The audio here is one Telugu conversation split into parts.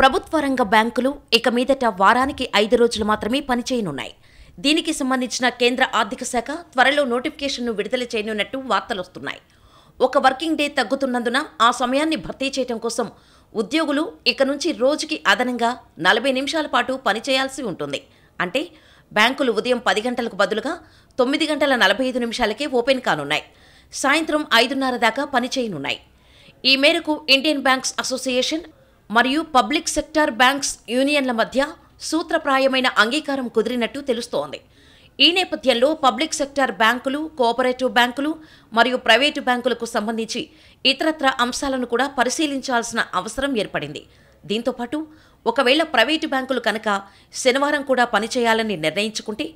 ప్రభుత్వ రంగ బ్యాంకులు ఇక మీదట వారానికి ఐదు రోజులు మాత్రమే పనిచేయనున్నాయి దీనికి సంబంధించిన కేంద్ర ఆర్థిక శాఖ త్వరలో నోటిఫికేషన్ను విడుదల చేయనున్నట్టు వార్తలొస్తున్నాయి ఒక వర్కింగ్ డే తగ్గుతున్నందున ఆ సమయాన్ని భర్తీ చేయడం కోసం ఉద్యోగులు ఇక నుంచి రోజుకి అదనంగా నలభై నిమిషాల పాటు పనిచేయాల్సి ఉంటుంది అంటే బ్యాంకులు ఉదయం పది గంటలకు బదులుగా తొమ్మిది గంటల నలభై ఐదు నిమిషాలకే ఓపెన్ కానున్నాయి సాయంత్రం ఐదున్నర దాకా పనిచేయనున్నాయి ఈ మేరకు ఇండియన్ బ్యాంక్స్ అసోసియేషన్ మరియు పబ్లిక్ సెక్టార్ బ్యాంక్స్ యూనియన్ల మధ్య సూత్రప్రాయమైన అంగీకారం కుదిరినట్టు తెలుస్తోంది ఈ నేపథ్యంలో పబ్లిక్ సెక్టార్ బ్యాంకులు కోఆపరేటివ్ బ్యాంకులు మరియు ప్రైవేటు బ్యాంకులకు సంబంధించి ఇతరత్ర అంశాలను కూడా పరిశీలించాల్సిన అవసరం ఏర్పడింది దీంతోపాటు ఒకవేళ ప్రైవేటు బ్యాంకులు కనుక శనివారం కూడా పనిచేయాలని నిర్ణయించుకుంటే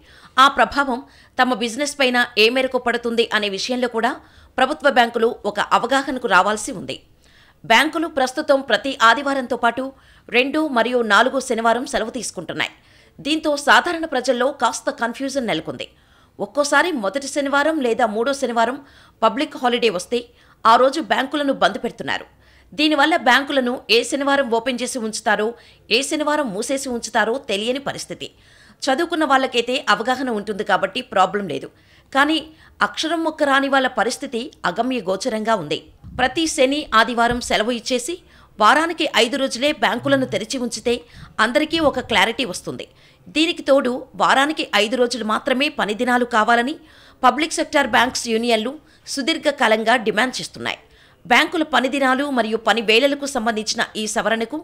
ఆ ప్రభావం తమ బిజినెస్ పైన ఏ మేరకు పడుతుంది అనే విషయంలో కూడా ప్రభుత్వ బ్యాంకులు ఒక అవగాహనకు రావాల్సి ఉంది బ్యాంకులు ప్రస్తుతం ప్రతి ఆదివారంతో పాటు రెండు మరియు నాలుగు శనివారం సెలవు తీసుకుంటున్నాయి దీంతో సాధారణ ప్రజల్లో కాస్త కన్ఫ్యూజన్ నెలకొంది ఒక్కోసారి మొదటి శనివారం లేదా మూడో శనివారం పబ్లిక్ హాలిడే వస్తే ఆ రోజు బ్యాంకులను బంద్ పెడుతున్నారు దీనివల్ల బ్యాంకులను ఏ శనివారం ఓపెన్ చేసి ఉంచుతారో ఏ శనివారం మూసేసి ఉంచుతారో తెలియని పరిస్థితి చదువుకున్న వాళ్ళకైతే అవగాహన ఉంటుంది కాబట్టి ప్రాబ్లం లేదు కానీ అక్షరం మొక్క రాని వాళ్ళ పరిస్థితి అగమ్య గోచరంగా ఉంది ప్రతి శని ఆదివారం సెలవు ఇచ్చేసి వారానికి ఐదు రోజులే బ్యాంకులను తెరిచి ఉంచితే అందరికీ ఒక క్లారిటీ వస్తుంది దీనికి తోడు వారానికి ఐదు రోజులు మాత్రమే పని దినాలు కావాలని పబ్లిక్ సెక్టార్ బ్యాంక్స్ యూనియన్లు సుదీర్ఘకాలంగా డిమాండ్ చేస్తున్నాయి బ్యాంకుల పని దినాలు మరియు పని వేళలకు సంబంధించిన ఈ సవరణకు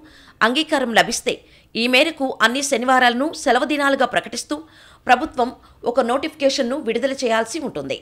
అంగీకారం లభిస్తే ఈ మేరకు అన్ని శనివారాలను సెలవు దినాలుగా ప్రకటిస్తూ ప్రభుత్వం ఒక నోటిఫికేషన్ను విడుదల చేయాల్సి ఉంటుంది